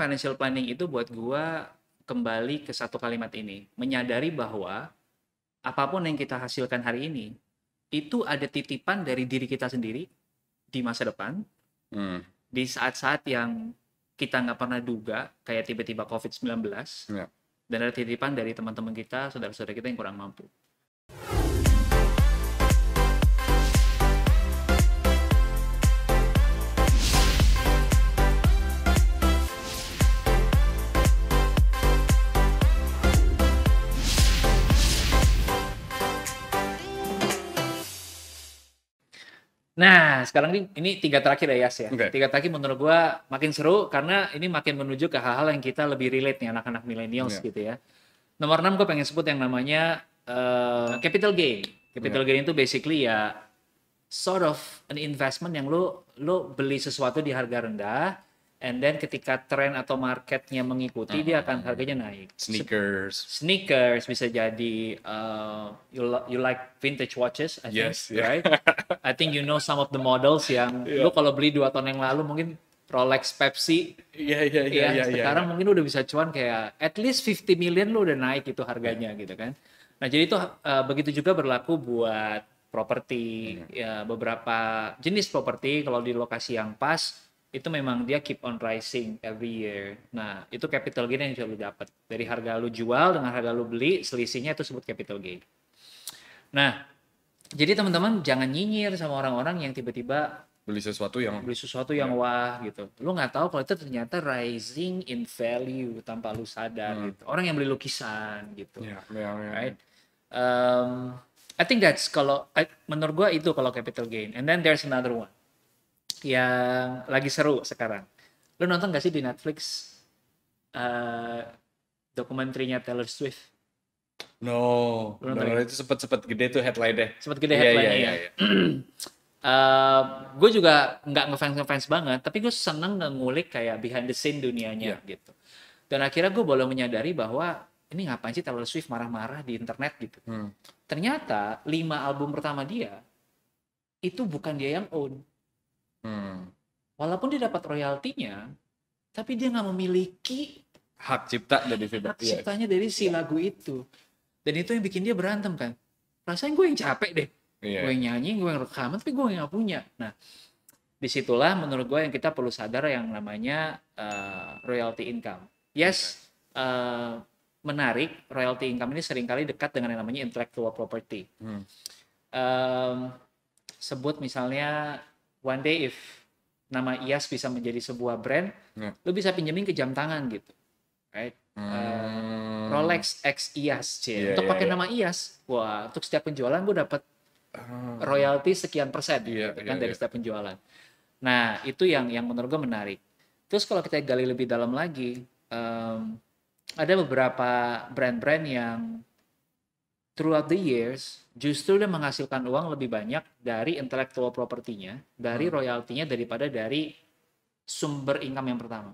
financial planning itu buat gua kembali ke satu kalimat ini, menyadari bahwa apapun yang kita hasilkan hari ini itu ada titipan dari diri kita sendiri di masa depan. Hmm. Di saat-saat yang kita nggak pernah duga, kayak tiba-tiba COVID-19. Yeah. Dan ada titipan dari teman-teman kita, saudara-saudara kita yang kurang mampu. Nah, sekarang ini, ini tiga terakhir ya Yas ya. Okay. Tiga terakhir menurut gua makin seru karena ini makin menuju ke hal-hal yang kita lebih relate nih anak-anak millennials yeah. gitu ya. Nomor enam gua pengen sebut yang namanya uh, capital gain. Capital yeah. gain itu basically ya sort of an investment yang lo lu beli sesuatu di harga rendah and then ketika tren atau marketnya mengikuti uh, dia mm-hmm. akan harganya naik sneakers sneakers bisa jadi uh, you, you like vintage watches I yes, yeah. right I think you know some of the models yang yeah. lu kalau beli dua tahun yang lalu mungkin Rolex Pepsi iya iya iya sekarang yeah. mungkin udah bisa cuan kayak at least 50 million lu udah naik itu harganya yeah. gitu kan nah jadi itu uh, begitu juga berlaku buat properti hmm. ya beberapa jenis properti kalau di lokasi yang pas itu memang dia keep on rising every year. Nah, itu capital gain yang lu dapat. Dari harga lu jual dengan harga lu beli, selisihnya itu sebut capital gain. Nah, jadi teman-teman jangan nyinyir sama orang-orang yang tiba-tiba beli sesuatu yang beli sesuatu yang ya. wah gitu. Lu nggak tahu kalau itu ternyata rising in value tanpa lu sadar hmm. gitu. Orang yang beli lukisan gitu. Ya, ya, ya. Right? Um, I think that's kalau menurut gua itu kalau capital gain. And then there's another one yang lagi seru sekarang. Lo nonton gak sih di Netflix uh, eh, dokumenternya Taylor Swift? No, lu itu sempet-sempet gede tuh headline-nya. Sempet gede tuh iya, headline deh. sempet gede headline nya yeah, iya, iya. yeah, yeah. uh, gue juga nggak ngefans-ngefans banget, tapi gue seneng ngulik kayak behind the scene dunianya yeah. gitu. Dan akhirnya gue boleh menyadari bahwa ini ngapain sih Taylor Swift marah-marah di internet gitu. Hmm. Ternyata lima album pertama dia itu bukan dia yang own Hmm. Walaupun dia dapat royaltinya, tapi dia nggak memiliki hak cipta dari si hak ciptanya dari si iya. lagu itu. Dan itu yang bikin dia berantem kan. Rasanya gue yang capek deh. Yeah. Gue yang nyanyi, gue yang rekaman, tapi gue yang gak punya. Nah, disitulah menurut gue yang kita perlu sadar yang namanya uh, royalty income. Yes, uh, menarik royalty income ini seringkali dekat dengan yang namanya intellectual property. Hmm. Um, sebut misalnya one day if nama IAS bisa menjadi sebuah brand, yeah. lu bisa pinjemin ke jam tangan gitu, right? Hmm. Uh, Rolex X IAS, Yeah, untuk yeah, pakai yeah. nama IAS, wah untuk setiap penjualan gue dapat ah. royalti sekian persen, yeah, gitu, yeah, kan yeah, dari yeah. setiap penjualan. Nah itu yang yang menurut gue menarik. Terus kalau kita gali lebih dalam lagi, um, ada beberapa brand-brand yang throughout the years justru dia menghasilkan uang lebih banyak dari intellectual propertinya, dari hmm. royaltinya daripada dari sumber income yang pertama.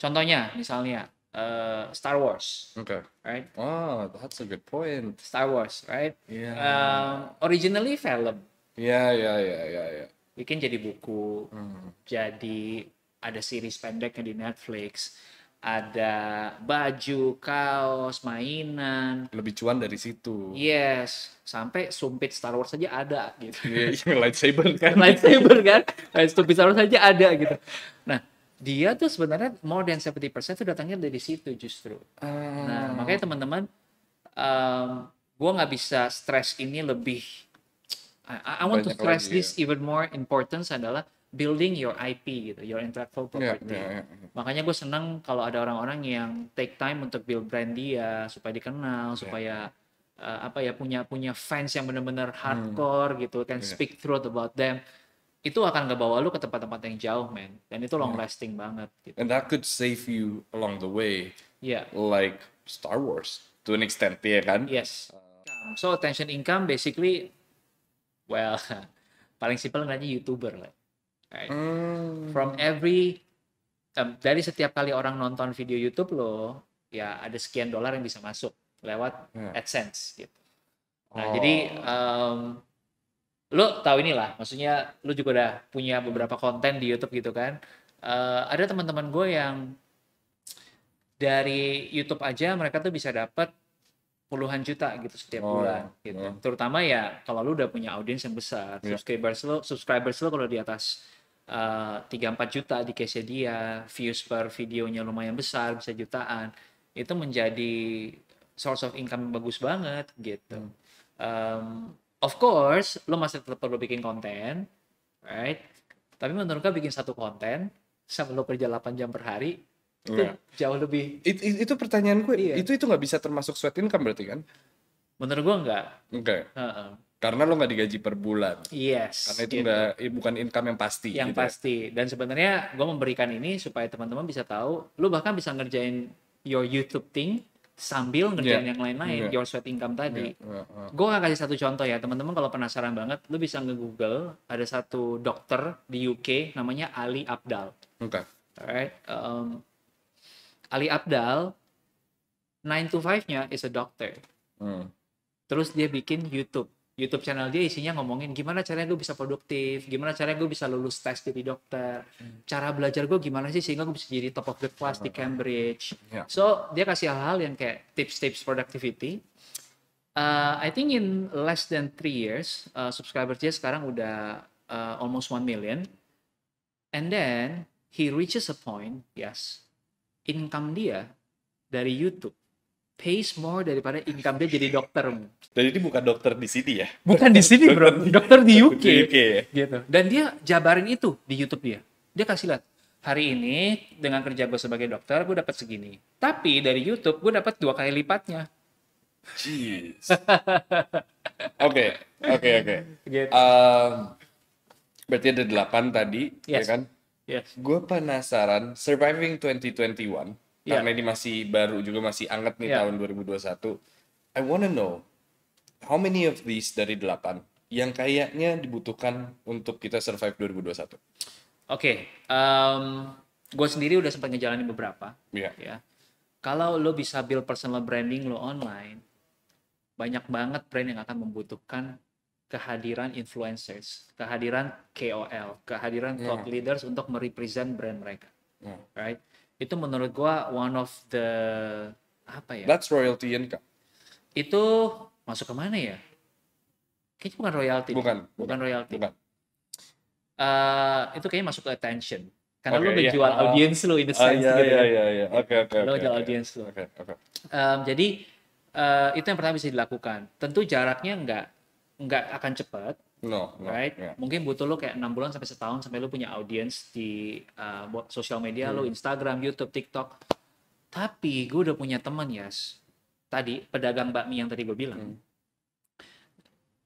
Contohnya misalnya uh, Star Wars. Okay. Right? Oh, that's a good point. Star Wars, right? Yeah. Um, originally film. Yeah, yeah, yeah, yeah, ya. Bikin jadi buku, hmm. jadi ada series pendeknya di Netflix ada baju, kaos, mainan. Lebih cuan dari situ. Yes, sampai sumpit Star Wars saja ada gitu. Iya, yeah, lightsaber kan. lightsaber kan. sumpit Star Wars saja ada gitu. Nah, dia tuh sebenarnya more than 70% itu datangnya dari situ justru. Uh... Nah, makanya teman-teman um, gua nggak bisa stress ini lebih I, I want Banyak to stress this ya. even more importance adalah building your IP gitu, your intellectual iya, property. Yeah, yeah, yeah. Makanya gue seneng kalau ada orang-orang yang take time untuk build brand dia supaya dikenal, yeah. supaya uh, apa ya punya punya fans yang benar-benar hmm. hardcore hmm. gitu, can yeah. speak truth about them. Itu akan gak bawa lu ke tempat-tempat yang jauh, man. Dan itu long yeah. Hmm. lasting banget. Gitu. And that could save you along the way. Yeah. Like Star Wars to an extent, ya kan? Yes. So attention income basically, well, paling simpel nanya youtuber lah right? Mm. From every um, dari setiap kali orang nonton video YouTube lo, ya ada sekian dolar yang bisa masuk lewat yeah. Hmm. AdSense gitu. Nah, oh. jadi um, lo tahu inilah, maksudnya lo juga udah punya beberapa konten di YouTube gitu kan. Uh, ada teman-teman gue yang dari YouTube aja mereka tuh bisa dapat puluhan juta gitu setiap oh, bulan ya. gitu. Yeah. Terutama ya kalau lo udah punya audiens yang besar, yeah. subscribers lu subscribers lu kalau di atas Eh, tiga empat juta di case dia, views per videonya lumayan besar, bisa jutaan, itu menjadi source of income bagus banget gitu. Um, of course, lo masih tetap perlu bikin konten, right? Tapi menurut gue bikin satu konten sama lo kerja 8 jam per hari itu yeah. jauh lebih. It, it, itu pertanyaanku, iya. itu itu nggak bisa termasuk sweat income berarti kan? Menurut gue enggak Oke. Ya? Okay. Uh -uh karena lo nggak digaji per bulan. Yes. Karena itu gitu. gak, ya eh, bukan income yang pasti. Yang gitu ya. pasti. Dan sebenarnya gue memberikan ini supaya teman-teman bisa tahu, lo bahkan bisa ngerjain your YouTube thing sambil ngerjain yeah. yang lain-lain, yeah. your sweat income tadi. Yeah. Yeah. Iya. Gue akan kasih satu contoh ya, teman-teman kalau penasaran banget, lo bisa nge-google ada satu dokter di UK namanya Ali Abdal. Oke. Okay. Alright. Um, Ali Abdal 9 to 5-nya is a doctor. Hmm. Terus dia bikin YouTube YouTube channel dia isinya ngomongin gimana caranya gue bisa produktif, gimana caranya gue bisa lulus tes jadi dokter, hmm. cara belajar gue gimana sih sehingga gue bisa jadi top of the class di Cambridge. Yeah. So dia kasih hal-hal yang kayak tips-tips productivity. Uh, I think in less than three years, uh, subscriber dia sekarang udah uh, almost one million. And then he reaches a point, yes, income dia dari YouTube pays more daripada income dia jadi dokter. Jadi ini bukan dokter di sini ya? Bukan di sini bro, dokter di UK. Di UK ya? gitu. Dan dia jabarin itu di YouTube dia. Dia kasih lihat, hari ini dengan kerja gue sebagai dokter gue dapat segini. Tapi dari YouTube gue dapat dua kali lipatnya. Jeez. Oke, oke, oke. Gitu. Ehm, berarti ada delapan tadi, ya yes. ya kan? Yes. Gue penasaran, surviving 2021 yeah. karena ini masih baru juga masih anget nih yeah. tahun 2021. I wanna know how many of these dari delapan yang kayaknya dibutuhkan untuk kita survive 2021. Oke, okay, um, gue sendiri udah sempat ngejalanin beberapa. Yeah. Ya. Kalau lo bisa build personal branding lo online, banyak banget brand yang akan membutuhkan kehadiran influencers, kehadiran KOL, kehadiran yeah. thought leaders untuk merepresent brand mereka, yeah. right? itu menurut gua one of the apa ya that's royalty income itu masuk ke mana ya kayaknya bukan royalty bukan bukan, bukan royalty bukan. Uh, itu kayaknya masuk ke attention karena okay, lu udah yeah. jual ah, ah. audiens lu in the ah, sense iya, gitu Iya, kan. iya, iya. oke oke, oke lu jual okay, audiens lu okay, okay. jadi uh, itu yang pertama bisa dilakukan tentu jaraknya enggak enggak akan cepat No, no right? Yeah. Mungkin butuh lo kayak enam bulan sampai setahun sampai lo punya audience di uh, sosial media hmm. lo, Instagram, YouTube, TikTok. Tapi gue udah punya teman ya, yes. tadi pedagang bakmi yang tadi gue bilang. Hmm.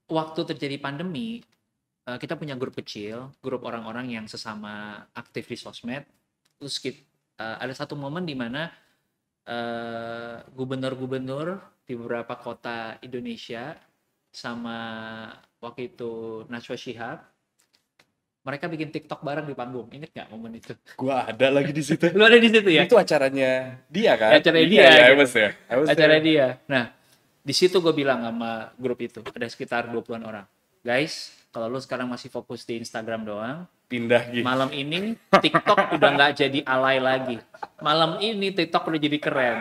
Waktu terjadi pandemi, uh, kita punya grup kecil, grup orang-orang yang sesama aktif di sosmed. Terus uh, ada satu momen di mana uh, gubernur-gubernur di beberapa kota Indonesia sama waktu itu Najwa Shihab mereka bikin TikTok bareng di panggung. Ingat nggak momen itu? Gua ada lagi di situ. Lu ada di situ ya? Itu acaranya dia kan? Ya, Acara iya, dia. Yeah, yeah, I was there. Ya. I was acaranya there. dia. Nah, di situ gue bilang sama grup itu ada sekitar dua puluh orang. Guys, kalau lu sekarang masih fokus di Instagram doang, pindah gitu. Malam ini TikTok udah nggak jadi alay lagi. Malam ini TikTok udah jadi keren.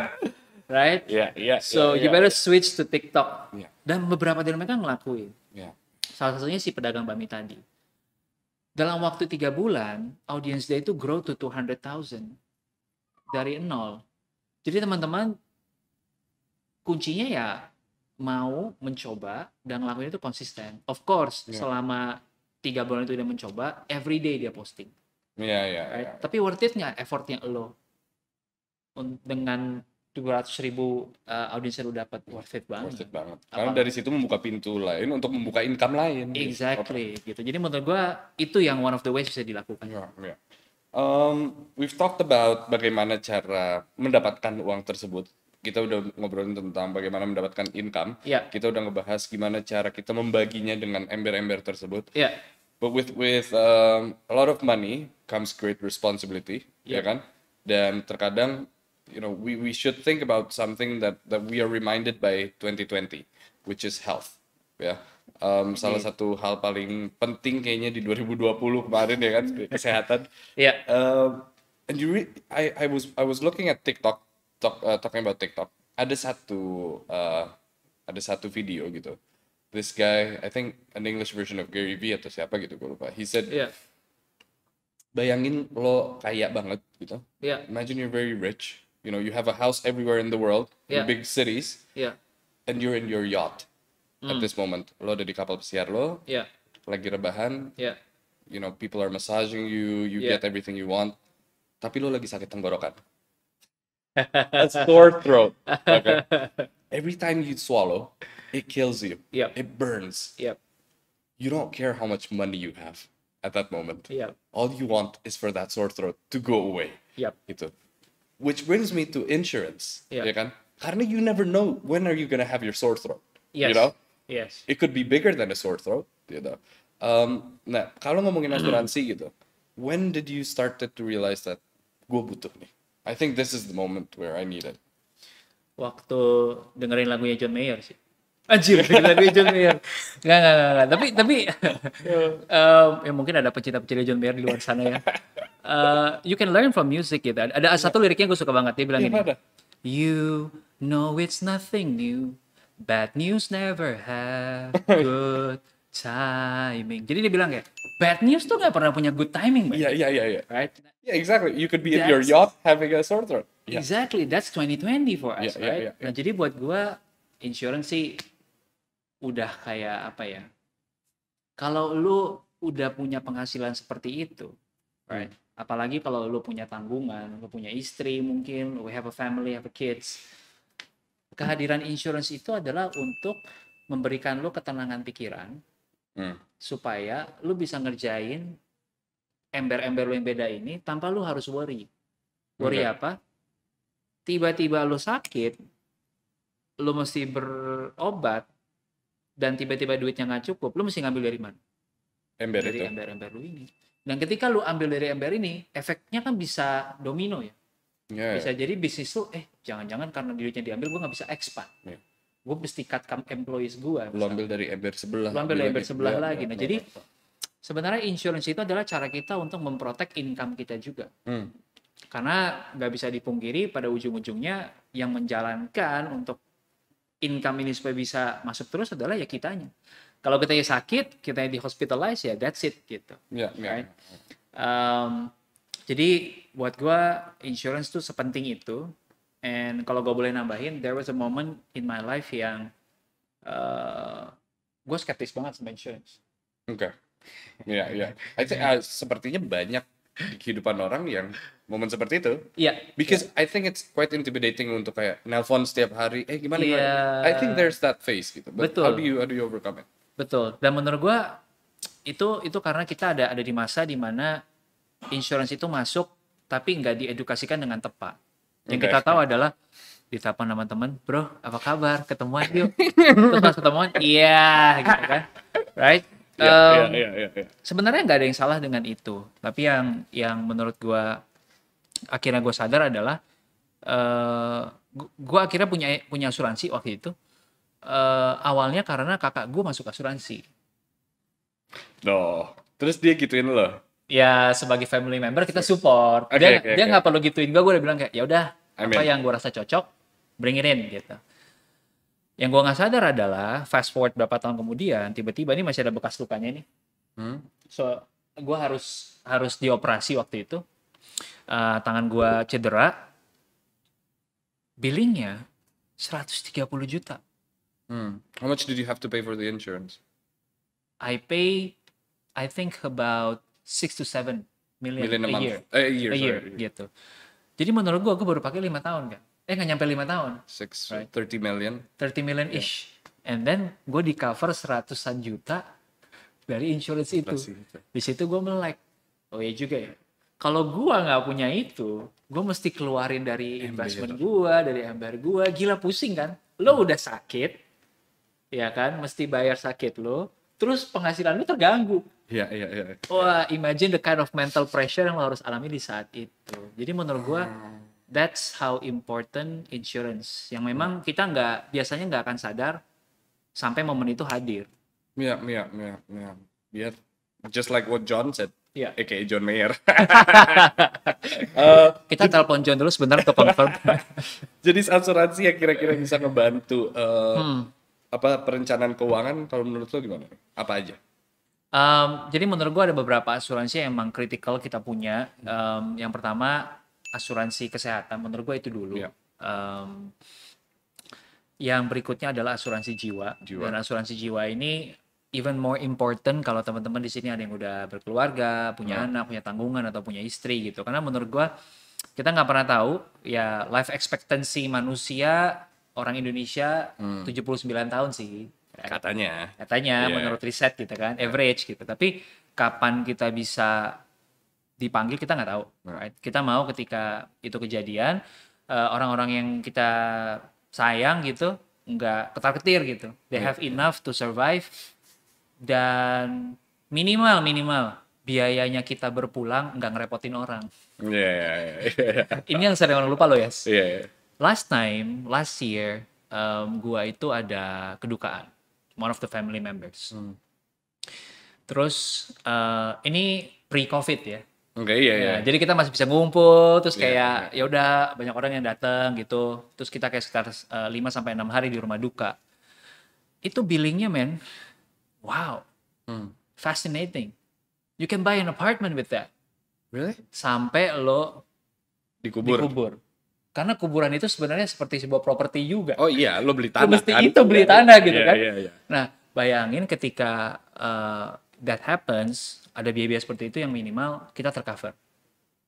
Right? Iya, yeah, iya. Yeah, so yeah, you iya. better switch to TikTok. Iya. Dan beberapa dari mereka ngelakuin. Iya salah satunya si pedagang bakmi tadi. Dalam waktu tiga bulan, audience dia itu grow to 200,000 dari nol. Jadi teman-teman, kuncinya ya mau mencoba dan lakuin itu konsisten. Of course, yeah. selama tiga bulan itu dia mencoba, every day dia posting. Iya, yeah, Yeah, right? yeah. Tapi worth it nggak effortnya lo? dengan 200 ribu uh, audiens yang lu dapat worth it banget. Worth it banget. Karena dari situ membuka pintu lain untuk membuka income lain. Exactly gitu. gitu. Jadi menurut gua itu yang one of the ways bisa dilakukan. Yeah, yeah. Ya. Um, we've talked about bagaimana cara mendapatkan uang tersebut. Kita udah ngobrolin tentang bagaimana mendapatkan income. Yeah. Kita udah ngebahas gimana cara kita membaginya dengan ember-ember tersebut. Yeah. But with with um, a lot of money comes great responsibility, yeah. ya kan? Dan terkadang you know we, we should think about something that that we are reminded by 2020 which is health ya um, okay. salah satu hal paling penting kayaknya di 2020 kemarin ya kan hmm. kesehatan yeah um, and you re- I I was I was looking at TikTok talk, uh, talking about TikTok ada satu uh, ada satu video gitu this guy I think an English version of Gary Vee atau siapa gitu gue lupa he said yeah bayangin lo kaya banget gitu. Yeah. Imagine you're very rich. you know you have a house everywhere in the world yeah. in big cities yeah and you're in your yacht mm. at this moment lo di kapal pesiar lo yeah lagi rebahan yeah you know people are massaging you you yeah. get everything you want tapi lo lagi sakit tenggorokan a sore throat okay every time you swallow it kills you yeah it burns yeah you don't care how much money you have at that moment yeah all you want is for that sore throat to go away yeah gitu Which brings me to insurance, yeah. ya kan? Karena you never know when are you gonna have your sore throat, yes. you know? Yes. It could be bigger than a sore throat, you know? Um, nah, kalau ngomongin asuransi gitu, when did you started to realize that gue butuh nih? I think this is the moment where I need it. Waktu dengerin lagunya John Mayer sih. Anjir, kita di John Mayer. Enggak, enggak, enggak. Tapi, tapi um, ya mungkin ada pecinta-pecinta John Mayer di luar sana ya. Uh, you can learn from music gitu. Ada satu liriknya gue suka banget. Dia bilang ya, gini. You know it's nothing new. Bad news never have oh, iya. good timing. Jadi dia bilang kayak, bad news tuh gak pernah punya good timing. Iya, iya, iya, iya. Right? Yeah, exactly. You could be that's, in your yacht having a sore throat. Yeah. Exactly. That's 2020 for us, yeah, right? Yeah, yeah, yeah. Nah, jadi buat gue, insurance sih udah kayak apa ya kalau lu udah punya penghasilan seperti itu hmm. right apalagi kalau lu punya tanggungan lu punya istri mungkin we have a family have a kids kehadiran insurance itu adalah untuk memberikan lu ketenangan pikiran hmm. supaya lu bisa ngerjain ember-ember lu yang beda ini tanpa lu harus worry worry okay. apa tiba-tiba lu sakit lu mesti berobat dan tiba-tiba duitnya nggak cukup, lu mesti ngambil dari mana? Ember dari ember-ember lu ini. Dan ketika lu ambil dari ember ini, efeknya kan bisa domino ya. Yeah. Ya. Bisa jadi bisnis lu, eh jangan-jangan karena duitnya diambil, gue nggak bisa expand. Yeah. Gue mesti cut come employees gue. Lu ambil dari ember sebelah. Lu ambil dari ember ya. sebelah ya, lagi. Nah, jadi sebenarnya insurance itu adalah cara kita untuk memprotek income kita juga. Hmm. Karena nggak bisa dipungkiri pada ujung-ujungnya yang menjalankan untuk income ini supaya bisa masuk terus adalah ya kitanya. Kalau kita sakit, kita di hospitalize ya that's it gitu. Yeah, yeah. Right? Ya. Um, jadi buat gue insurance tuh sepenting itu. And kalau gue boleh nambahin, there was a moment in my life yang uh, gue skeptis banget sama insurance. Oke. Okay. Iya, yeah, iya. Yeah. I uh, sepertinya banyak di kehidupan orang yang momen seperti itu. Iya. Yeah. Because yeah. I think it's quite intimidating untuk kayak nelpon setiap hari. Eh gimana yeah. gimana? Iya. I think there's that phase gitu. But Betul. How do you how do you overcome it? Betul. Dan menurut gua itu itu karena kita ada ada di masa di mana insurance itu masuk tapi nggak diedukasikan dengan tepat. Yang okay. kita tahu adalah ditapa nama teman, bro, apa kabar? Ketemuan yuk. Terus pas ketemuan, iya, gitu kan, right? Yeah, iya, iya, um, yeah, yeah, yeah, yeah. Sebenarnya nggak ada yang salah dengan itu, tapi yang yang menurut gue akhirnya gue sadar adalah uh, eh, gue akhirnya punya punya asuransi waktu itu. Uh, awalnya karena kakak gue masuk asuransi. No, oh, terus dia gituin loh? Ya sebagai family member kita support. Okay, dia dia nggak okay. perlu gituin gue, gue udah bilang kayak ya udah apa yang gue rasa cocok, bring it in gitu. Yang gue nggak sadar adalah fast forward berapa tahun kemudian, tiba-tiba ini masih ada bekas lukanya nih. Hmm. So gue harus harus dioperasi waktu itu. Uh, tangan gue cedera, billingnya 130 juta. Hmm. How much did you have to pay for the insurance? I pay, I think about six to seven million, million a, a month. year. A year, a year year gitu. Jadi menurut gue, gue baru pakai lima tahun kan eh nggak nyampe lima tahun. Six, right? 30 million. 30 million ish. Yeah. And then gue di cover seratusan juta dari insurance itu. Di situ gue melek. Oh iya juga ya. Kalau gue nggak punya itu, gue mesti keluarin dari gitu. investment gue, dari ember gue. Gila pusing kan? Lo iya. udah sakit, ya kan? Mesti bayar sakit lo. Terus penghasilan lo terganggu. Iya, iya, iya. Wah, imagine the kind of mental pressure yang lo harus alami di saat itu. Jadi menurut gue, hmm That's how important insurance. Yang memang kita nggak biasanya nggak akan sadar sampai momen itu hadir. Iya, iya, iya, iya. Biar just like what John said. Iya. Yeah. Oke, John Mayer. uh, kita telepon John dulu sebentar untuk confirm. jadi asuransi yang kira-kira bisa ngebantu uh, hmm. apa perencanaan keuangan kalau menurut lo gimana? Apa aja? Um, jadi menurut gua ada beberapa asuransi yang emang kritikal kita punya. Um, yang pertama asuransi kesehatan menurut gue itu dulu yeah. Iya. um, yang berikutnya adalah asuransi jiwa. jiwa dan asuransi jiwa ini even more important kalau teman-teman di sini ada yang udah berkeluarga punya yeah. anak punya tanggungan atau punya istri gitu karena menurut gue kita nggak pernah tahu ya life expectancy manusia orang Indonesia hmm. 79 tahun sih katanya katanya yeah. menurut riset gitu kan average gitu tapi kapan kita bisa dipanggil kita nggak tahu nah. right kita mau ketika itu kejadian eh, orang-orang uh, yang kita sayang gitu nggak ketar ketir gitu they iya. have enough to survive dan minimal minimal biayanya kita berpulang nggak ngerepotin orang yeah, yeah, yeah. Iya. ini yang sering orang lupa loh ya yes. yeah, yeah. last time last year um, gua itu ada kedukaan one of the family members hmm. terus uh, ini pre covid ya Oke okay, iya, iya. Nah, jadi kita masih bisa ngumpul terus iya, kayak yeah, yeah. ya udah banyak orang yang datang gitu. Terus kita kayak sekitar uh, eh, 5 sampai 6 hari di rumah duka. Itu billingnya men. Wow. Hmm. Fascinating. You can buy an apartment with that. Really? Sampai lo dikubur. Dikubur. Karena kuburan itu sebenarnya seperti sebuah properti juga. Oh iya, lo beli tanah. Lo mesti kan? itu beli iya, tanah gitu yeah, kan. Yeah, yeah. Nah, bayangin ketika uh, that happens, ada biaya-biaya seperti itu yang minimal kita tercover.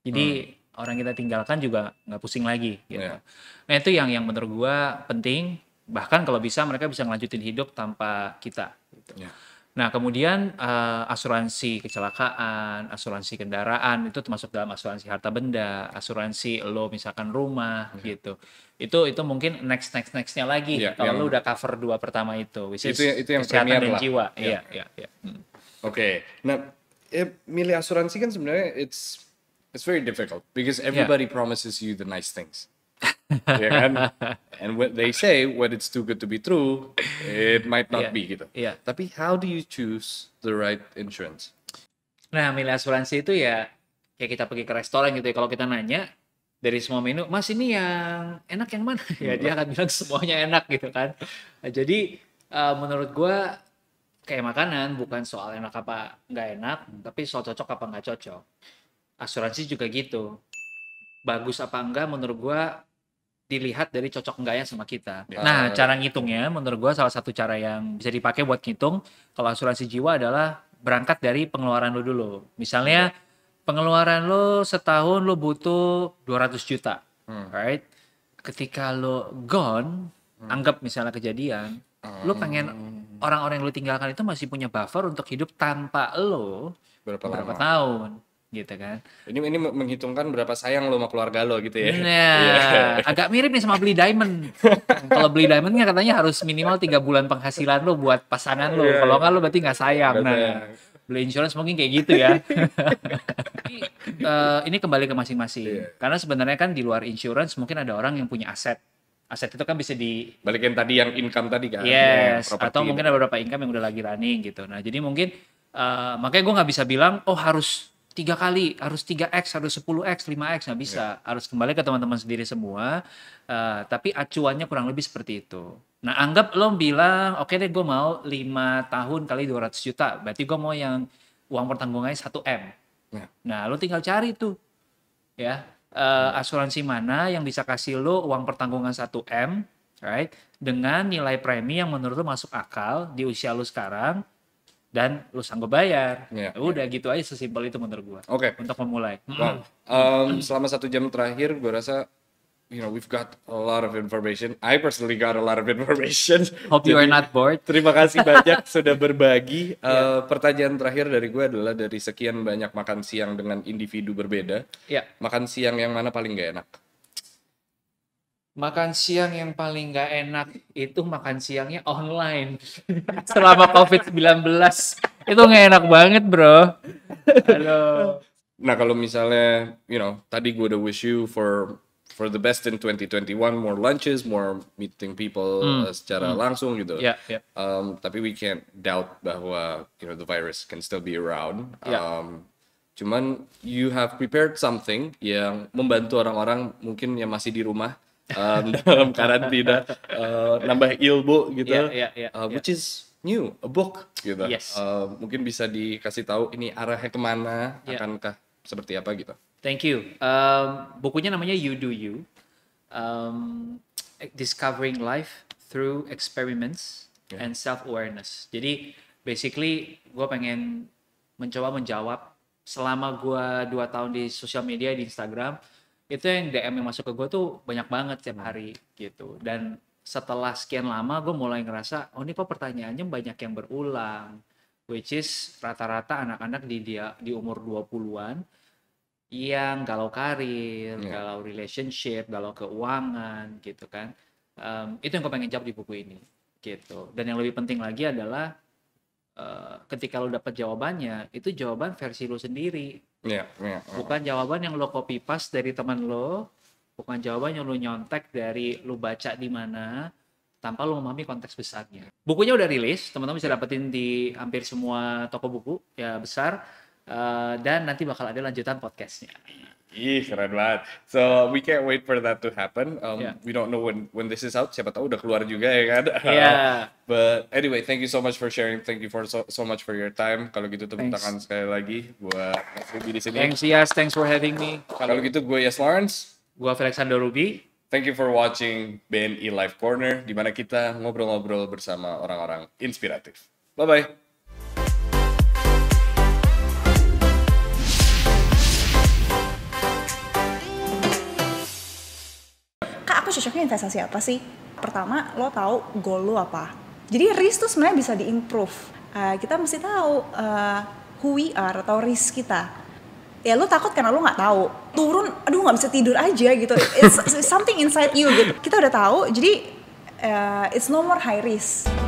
Jadi hmm. orang kita tinggalkan juga nggak pusing lagi. Gitu. Yeah. Nah itu yang yang menurut gua penting. Bahkan kalau bisa mereka bisa ngelanjutin hidup tanpa kita. Gitu. Yeah. Nah kemudian uh, asuransi kecelakaan, asuransi kendaraan itu termasuk dalam asuransi harta benda, asuransi lo misalkan rumah yeah. gitu. Itu itu mungkin next next nextnya lagi yeah, kalau yang... lo udah cover dua pertama itu, itu, is ya, itu yang kesehatan dan lah. jiwa. Iya iya iya. iya. Hmm. Oke. Okay. Nah, ya, milih asuransi kan sebenarnya it's it's very difficult because everybody yeah. promises you the nice things. Yeah. kan? And when they say, what it's too good to be true, it might not yeah. be gitu. Yeah. Tapi how do you choose the right insurance? Nah, milih asuransi itu ya kayak kita pergi ke restoran gitu ya. Kalau kita nanya dari semua menu, mas ini yang enak yang mana? ya dia akan bilang semuanya enak gitu kan. Nah, jadi uh, menurut gue kayak makanan bukan soal enak apa nggak enak tapi soal cocok apa nggak cocok asuransi juga gitu bagus apa enggak menurut gua dilihat dari cocok enggak ya sama kita. Ya. Nah, cara ngitungnya menurut gua salah satu cara yang bisa dipakai buat ngitung kalau asuransi jiwa adalah berangkat dari pengeluaran lu dulu. Misalnya ya. pengeluaran lu setahun lu butuh 200 juta. Hmm. Right? Ketika lu gone, hmm. anggap misalnya kejadian, hmm. lu pengen hmm orang-orang yang lu tinggalkan itu masih punya buffer untuk hidup tanpa lo berapa, berapa tahun gitu kan ini ini menghitungkan berapa sayang lo sama keluarga lo gitu ya nah yeah. agak mirip nih sama beli diamond kalau beli diamond kan katanya harus minimal tiga bulan penghasilan lo buat pasangan lo yeah. kalau iya. nggak lo berarti nggak sayang nah beli insurance mungkin kayak gitu ya uh, ini kembali ke masing-masing iya. karena sebenarnya kan di luar insurance mungkin ada orang yang punya aset aset itu kan bisa di balikin tadi yang income tadi kan yes ya, atau mungkin ada beberapa income yang udah lagi running gitu nah jadi mungkin uh, makanya gue nggak bisa bilang oh harus tiga kali harus 3x harus 10x 5x nggak bisa yeah. harus kembali ke teman-teman sendiri semua uh, tapi acuannya kurang lebih seperti itu nah anggap lo bilang oke okay deh gue mau 5 tahun kali 200 juta berarti gue mau yang uang pertanggungannya 1 m yeah. nah lo tinggal cari tuh ya uh, asuransi mana yang bisa kasih lo uang pertanggungan 1M, right? Dengan nilai premi yang menurut lo masuk akal di usia lo sekarang dan lo sanggup bayar. Yeah, ya Udah gitu aja sesimpel itu menurut gua. Oke. Okay. Untuk memulai. Wow. Um, selama satu jam terakhir gua rasa you know we've got a lot of information. I personally got a lot of information. Hope you are not bored. Terima kasih banyak sudah berbagi. Yeah. Eh, pertanyaan terakhir dari gue adalah dari sekian banyak makan siang dengan individu berbeda, yeah. makan siang yang mana paling gak enak? Makan siang yang paling gak enak itu makan siangnya online. Selama COVID-19 itu gak enak banget, bro. Halo. Nah, kalau misalnya, you know, tadi gue udah wish you for for the best in 2021 more lunches more meeting people mm. uh, secara mm. langsung gitu yeah, yeah. Um, tapi we can't doubt bahwa you know the virus can still be around yeah. um, cuman you have prepared something yang membantu orang-orang mungkin yang masih di rumah um, dalam karantina uh, nambah ilmu gitu yeah, yeah, yeah, uh, which is new a book gitu yes. uh, mungkin bisa dikasih tahu ini arahnya kemana yeah. akankah seperti apa gitu Thank you. Um, bukunya namanya You Do You, um, Discovering Life Through Experiments yeah. and Self Awareness. Jadi basically gue pengen mencoba menjawab selama gue dua tahun di sosial media di Instagram itu yang DM yang masuk ke gue tuh banyak banget tiap hmm. hari gitu dan setelah sekian lama gue mulai ngerasa oh ini kok pertanyaannya banyak yang berulang which is rata-rata anak-anak di dia di umur 20-an yang galau karir, yeah. galau relationship, galau keuangan gitu kan. Um, itu yang gue pengen jawab di buku ini gitu. Dan yang lebih penting lagi adalah uh, ketika lo dapet jawabannya, itu jawaban versi lo sendiri. Yeah, yeah, iya. Bukan jawaban yang lo copy paste dari teman lo, bukan jawaban yang lo nyontek dari lo baca di mana tanpa lo memahami konteks besarnya. Bukunya udah rilis, teman-teman bisa dapetin di hampir semua toko buku ya besar Eh, dan nanti bakal ada lanjutan podcastnya. Ih keren banget. So we can't wait for that to happen. Um, yeah. We don't know when when this is out. Siapa tahu udah keluar juga ya kan. Yeah. but anyway, thank you so much for sharing. Thank you for so, so much for your time. Kalau gitu tepuk tangan sekali lagi buat Mas Ruby di sini. Thanks Yas, thanks for having me. Kalau gitu gue Yas Lawrence. Gue Alexander Ruby. Thank you for watching BNI e Life Corner, di mana kita ngobrol-ngobrol bersama orang-orang inspiratif. Bye bye. aku cocoknya investasi apa sih? Pertama, lo tahu goal lo apa. Jadi risk tuh sebenarnya bisa diimprove. Uh, kita mesti tahu uh, who we are atau risk kita. Ya lo takut karena lo nggak tahu. Turun, aduh nggak bisa tidur aja gitu. It's something inside you gitu. Kita udah tahu, jadi uh, it's no more high risk.